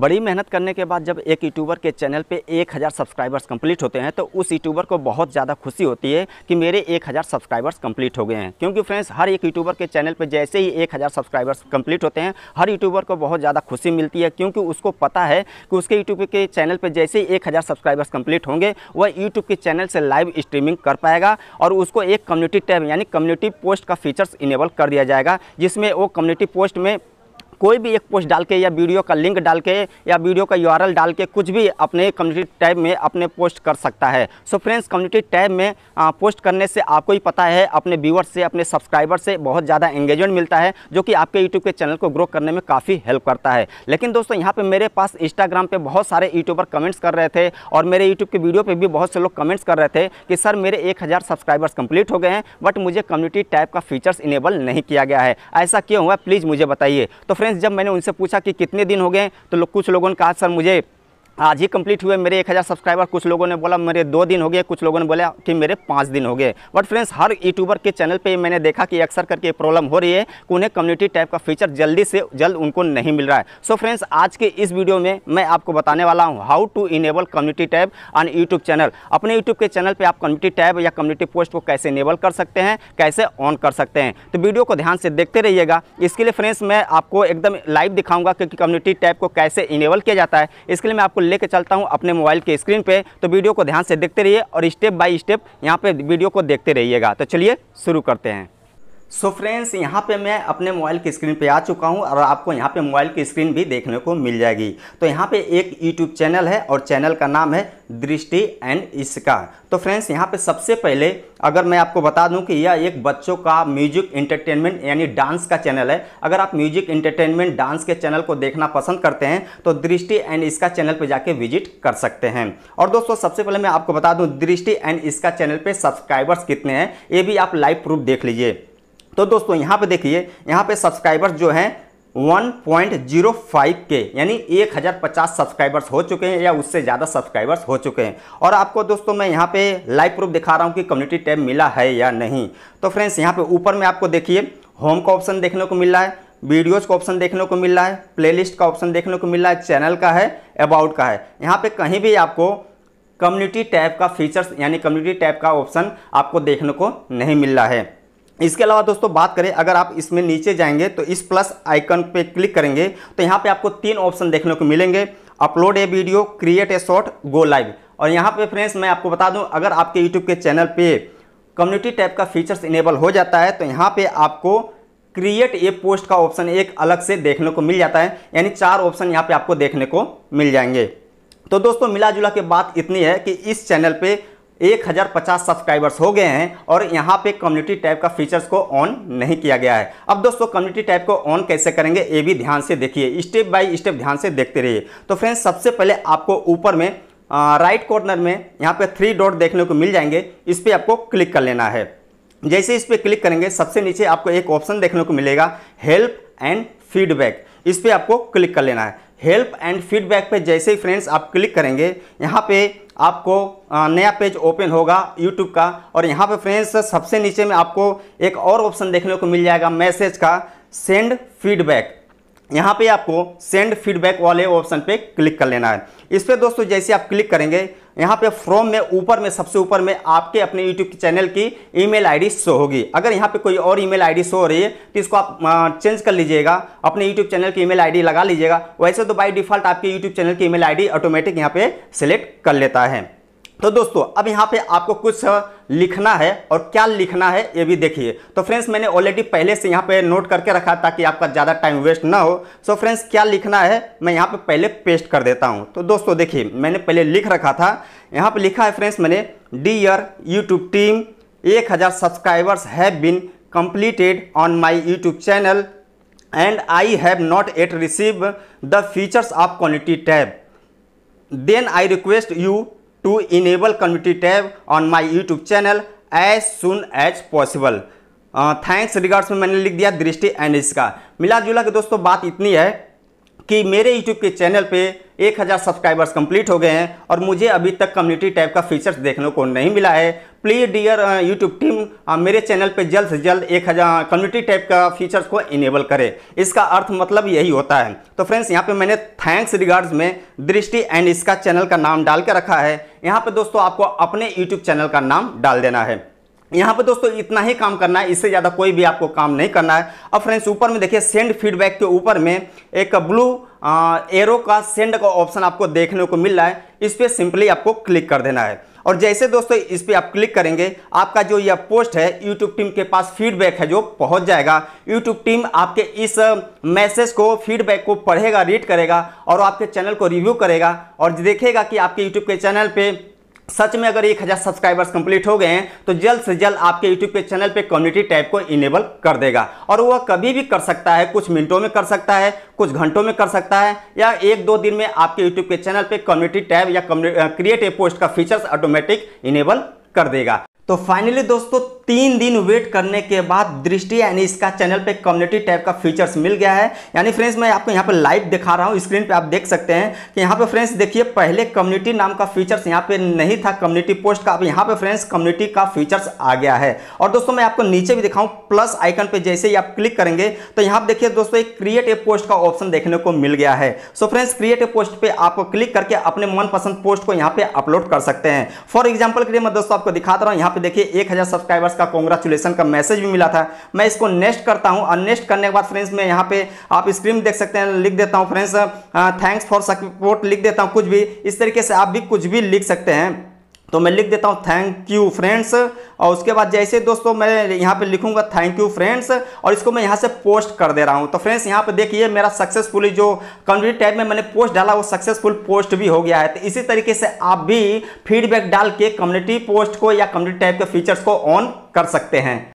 बड़ी मेहनत करने के बाद जब एक यूट्यूबर के चैनल पे 1000 सब्सक्राइबर्स कंप्लीट होते हैं तो उस यूट्यूबर को बहुत ज़्यादा खुशी होती है कि मेरे 1000 सब्सक्राइबर्स कंप्लीट हो गए हैं क्योंकि फ्रेंड्स हर एक यूट्यूबर के चैनल पे जैसे ही 1000 सब्सक्राइबर्स कंप्लीट होते हैं हर यूट्यूबर को बहुत ज़्यादा खुशी मिलती है क्योंकि उसको पता है कि उसके यूट्यूब के चैनल पर जैसे ही एक सब्सक्राइबर्स कंप्लीट होंगे वह यूट्यूब के चैनल से लाइव स्ट्रीमिंग कर पाएगा और उसको एक कम्युनिटी टैब यानी कम्युनिटी पोस्ट का फीचर्स इनेबल कर दिया जाएगा जिसमें वो कम्युनिटी पोस्ट में कोई भी एक पोस्ट डाल के या वीडियो का लिंक डाल के या वीडियो का यूआरएल डाल के कुछ भी अपने कम्युनिटी टैब में अपने पोस्ट कर सकता है सो फ्रेंड्स कम्युनिटी टैब में आ, पोस्ट करने से आपको ही पता है अपने व्यूअर्स से अपने सब्सक्राइबर से बहुत ज़्यादा एंगेजमेंट मिलता है जो कि आपके यूट्यूब के चैनल को ग्रो करने में काफ़ी हेल्प करता है लेकिन दोस्तों यहाँ पर मेरे पास इंस्टाग्राम पर बहुत सारे यूट्यूबर कमेंट्स कर रहे थे और मेरे यूट्यूब के वीडियो पर भी बहुत से लोग कमेंट्स कर रहे थे कि सर मेरे एक सब्सक्राइबर्स कंप्लीट हो गए हैं बट मुझे कम्युनिटी टैब का फीचर्स इनेबल नहीं किया गया है ऐसा क्यों हुआ प्लीज़ मुझे बताइए तो फ्रेंड्स जब मैंने उनसे पूछा कि कितने दिन हो गए तो लो, कुछ लोगों ने कहा सर मुझे आज ही कंप्लीट हुए मेरे 1000 सब्सक्राइबर कुछ लोगों ने बोला मेरे दो दिन हो गए कुछ लोगों ने बोला कि मेरे पाँच दिन हो गए बट फ्रेंड्स हर यूट्यूबर के चैनल पे मैंने देखा कि अक्सर करके प्रॉब्लम हो रही है कि उन्हें कम्युनिटी टाइप का फीचर जल्दी से जल्द उनको नहीं मिल रहा है सो so फ्रेंड्स आज के इस वीडियो में मैं आपको बताने वाला हूँ how to enable community tab on YouTube channel अपने यूट्यूब के चैनल पर आप कम्युनिटी टैब या कम्युनिटी पोस्ट को कैसे इनेबल कर सकते हैं कैसे ऑन कर सकते हैं तो वीडियो को ध्यान से देखते रहिएगा इसके लिए फ्रेंड्स मैं आपको एकदम लाइव दिखाऊंगा कि कम्युनिटी टैब को कैसे इनेबल किया जाता है इसके लिए मैं आपको लेकर चलता हूँ अपने मोबाइल के स्क्रीन पर तो वीडियो को ध्यान से देखते रहिए और स्टेप बाई स्टेप यहाँ पर वीडियो को देखते रहिएगा तो चलिए शुरू करते हैं सो फ्रेंड्स यहाँ पे मैं अपने मोबाइल की स्क्रीन पे आ चुका हूँ और आपको यहाँ पे मोबाइल की स्क्रीन भी देखने को मिल जाएगी तो यहाँ पे एक यूट्यूब चैनल है और चैनल का नाम है दृष्टि एंड इसका तो फ्रेंड्स यहाँ पे सबसे पहले अगर मैं आपको बता दूं कि यह एक बच्चों का म्यूजिक इंटरटेनमेंट यानी डांस का चैनल है अगर आप म्यूजिक इंटरटेनमेंट डांस के चैनल को देखना पसंद करते हैं तो दृष्टि एंड इसका चैनल पर जाके विजिट कर सकते हैं और दोस्तों सबसे पहले मैं आपको बता दूँ दृष्टि एंड इसका चैनल पर सब्सक्राइबर्स कितने हैं ये भी आप लाइव प्रूफ देख लीजिए तो दोस्तों यहाँ पे देखिए यहाँ पे सब्सक्राइबर्स जो हैं 1.05 के यानी 1050 सब्सक्राइबर्स हो चुके हैं या उससे ज़्यादा सब्सक्राइबर्स हो चुके हैं और आपको दोस्तों मैं यहाँ पे लाइव प्रूफ दिखा रहा हूँ कि कम्युनिटी टैब मिला है या नहीं तो फ्रेंड्स यहाँ पे ऊपर में आपको देखिए होम का ऑप्शन देखने को मिल रहा है वीडियोज़ का ऑप्शन देखने को मिल रहा है प्ले का ऑप्शन देखने को मिल रहा है चैनल का है अबाउट का है यहाँ पर कहीं भी आपको कम्युनिटी टैब का फीचर्स यानी कम्युनिटी टैब का ऑप्शन आपको देखने को नहीं मिल रहा है इसके अलावा दोस्तों बात करें अगर आप इसमें नीचे जाएंगे तो इस प्लस आइकन पे क्लिक करेंगे तो यहाँ पे आपको तीन ऑप्शन देखने को मिलेंगे upload a video create a short go live और यहाँ पे फ्रेंड्स मैं आपको बता दूँ अगर आपके यूट्यूब के चैनल पे कम्युनिटी टाइप का फीचर्स इनेबल हो जाता है तो यहाँ पर आपको क्रिएट ए पोस्ट का ऑप्शन एक अलग से देखने को मिल जाता है यानी चार ऑप्शन यहाँ पर आपको देखने को मिल जाएंगे तो दोस्तों मिला जुला के बात इतनी है कि इस चैनल पर एक हज़ार पचास सब्सक्राइबर्स हो गए हैं और यहाँ पे कम्युनिटी टैब का फीचर्स को ऑन नहीं किया गया है अब दोस्तों कम्युनिटी टैब को ऑन कैसे करेंगे ये भी ध्यान से देखिए स्टेप बाय स्टेप ध्यान से देखते रहिए तो फ्रेंड्स सबसे पहले आपको ऊपर में राइट कॉर्नर में यहाँ पे थ्री डॉट देखने को मिल जाएंगे इस पर आपको क्लिक कर लेना है जैसे इस पर क्लिक करेंगे सबसे नीचे आपको एक ऑप्शन देखने को मिलेगा हेल्प एंड फीडबैक इस पर आपको क्लिक कर लेना है हेल्प एंड फीडबैक पे जैसे ही फ्रेंड्स आप क्लिक करेंगे यहाँ पे आपको नया पेज ओपन होगा यूट्यूब का और यहाँ पे फ्रेंड्स सबसे नीचे में आपको एक और ऑप्शन देखने को मिल जाएगा मैसेज का सेंड फीडबैक यहाँ पे आपको सेंड फीडबैक वाले ऑप्शन पे क्लिक कर लेना है इस पर दोस्तों जैसे आप क्लिक करेंगे यहाँ पे फ्रॉम में ऊपर में सबसे ऊपर में आपके अपने यूट्यूब चैनल की ईमेल आईडी शो होगी अगर यहाँ पे कोई और ईमेल आईडी शो हो रही है तो इसको आप चेंज कर लीजिएगा अपने यूट्यूब चैनल की ईमेल आईडी लगा लीजिएगा वैसे तो बाई डिफॉल्ट आपके यूट्यूब चैनल की ईमेल आईडी ऑटोमेटिक यहाँ पे सिलेक्ट कर लेता है तो दोस्तों अब यहाँ पे आपको कुछ लिखना है और क्या लिखना है ये भी देखिए तो फ्रेंड्स मैंने ऑलरेडी पहले से यहाँ पे नोट करके रखा ताकि आपका ज़्यादा टाइम वेस्ट ना हो सो so फ्रेंड्स क्या लिखना है मैं यहाँ पे पहले पेस्ट कर देता हूँ तो दोस्तों देखिए मैंने पहले लिख रखा था यहाँ पर लिखा है फ्रेंड्स मैंने डी यर यूट्यूब टीम एक हज़ार subscribers have been completed on my YouTube channel and I have not yet receive the features of quality tab then I request you to enable community tab on my YouTube channel as soon as possible thanks regards में मैंने लिख दिया दृष्टि and इसका मिला जुला के दोस्तों बात इतनी है कि मेरे YouTube के चैनल पे 1000 सब्सक्राइबर्स कंप्लीट हो गए हैं और मुझे अभी तक कम्युनिटी टाइप का फीचर्स देखने को नहीं मिला है प्लीज़ डियर यूट्यूब टीम मेरे चैनल पे जल्द से जल्द 1000 कम्युनिटी टाइप का फीचर्स को इनेबल करें इसका अर्थ मतलब यही होता है तो फ्रेंड्स यहाँ पे मैंने थैंक्स रिगार्ड्स में दृष्टि एंड इसका चैनल का नाम डाल के रखा है यहाँ पर दोस्तों आपको अपने यूट्यूब चैनल का नाम डाल देना है यहाँ पे दोस्तों इतना ही काम करना है इससे ज़्यादा कोई भी आपको काम नहीं करना है अब फ्रेंड्स ऊपर में देखिए सेंड फीडबैक के ऊपर में एक ब्लू एरो का सेंड का ऑप्शन आपको देखने को मिल रहा है इस पर सिंपली आपको क्लिक कर देना है और जैसे दोस्तों इस पर आप क्लिक करेंगे आपका जो यह पोस्ट है यूट्यूब टीम के पास फीडबैक है जो पहुंच जाएगा यूट्यूब टीम आपके इस मैसेज को फीडबैक को पढ़ेगा रीड करेगा और आपके चैनल को रिव्यू करेगा और देखेगा कि आपके यूट्यूब के चैनल पर सच में अगर एक हज़ार सब्सक्राइबर्स कंप्लीट हो गए हैं तो जल्द से जल्द आपके यूट्यूब के चैनल पे कम्युनिटी टैब को इनेबल कर देगा और वह कभी भी कर सकता है कुछ मिनटों में कर सकता है कुछ घंटों में कर सकता है या एक दो दिन में आपके यूट्यूब के चैनल पे कम्युनिटी टैब या क्रिएट ए पोस्ट का फीचर्स ऑटोमेटिक इनेबल कर देगा तो फाइनली दोस्तों तीन दिन वेट करने के बाद दृष्टि यानी इसका चैनल पे कम्युनिटी टाइप का फीचर्स मिल गया है यानी फ्रेंड्स मैं आपको यहाँ पे लाइव दिखा रहा हूँ स्क्रीन पे आप देख सकते हैं कि यहाँ पे फ्रेंड्स देखिए पहले कम्युनिटी नाम का फीचर्स यहाँ पे नहीं था कम्युनिटी पोस्ट का अब यहाँ पे फ्रेंड्स कम्युनिटी का फीचर्स आ गया है और दोस्तों मैं आपको नीचे भी दिखाऊँ प्लस आइकन पर जैसे ही आप क्लिक करेंगे तो यहाँ पर देखिए दोस्तों एक क्रिएट ए पोस्ट का ऑप्शन देखने को मिल गया है so friends create a post पर आपको क्लिक करके अपने मनपसंद पोस्ट को यहाँ पे अपलोड कर सकते हैं फॉर एग्जाम्पल के लिए मैं दोस्तों आपको दिखाता तो रहा हूँ यहाँ पे देखिए एक सब्सक्राइबर्स इसका कॉन्ग्रेचुलेसन का मैसेज भी मिला था मैं इसको नेक्स्ट करता हूँ और नेक्स्ट करने के बाद फ्रेंड्स मैं यहाँ पे आप स्क्रीन देख सकते हैं लिख देता हूँ फ्रेंड्स थैंक्स फॉर सपोर्ट लिख देता हूँ कुछ भी इस तरीके से आप भी कुछ भी लिख सकते हैं तो मैं लिख देता हूँ थैंक यू फ्रेंड्स और उसके बाद जैसे दोस्तों मैं यहाँ पे लिखूंगा थैंक यू फ्रेंड्स और इसको मैं यहाँ से पोस्ट कर दे रहा हूँ तो फ्रेंड्स यहाँ पे देखिए मेरा सक्सेसफुली जो कम्युनिटी टाइप में मैंने पोस्ट डाला वो सक्सेसफुल पोस्ट भी हो गया है तो इसी तरीके से आप भी फीडबैक डाल के कम्युनिटी पोस्ट को या कम्युनिटी टाइप के फीचर्स को ऑन कर सकते हैं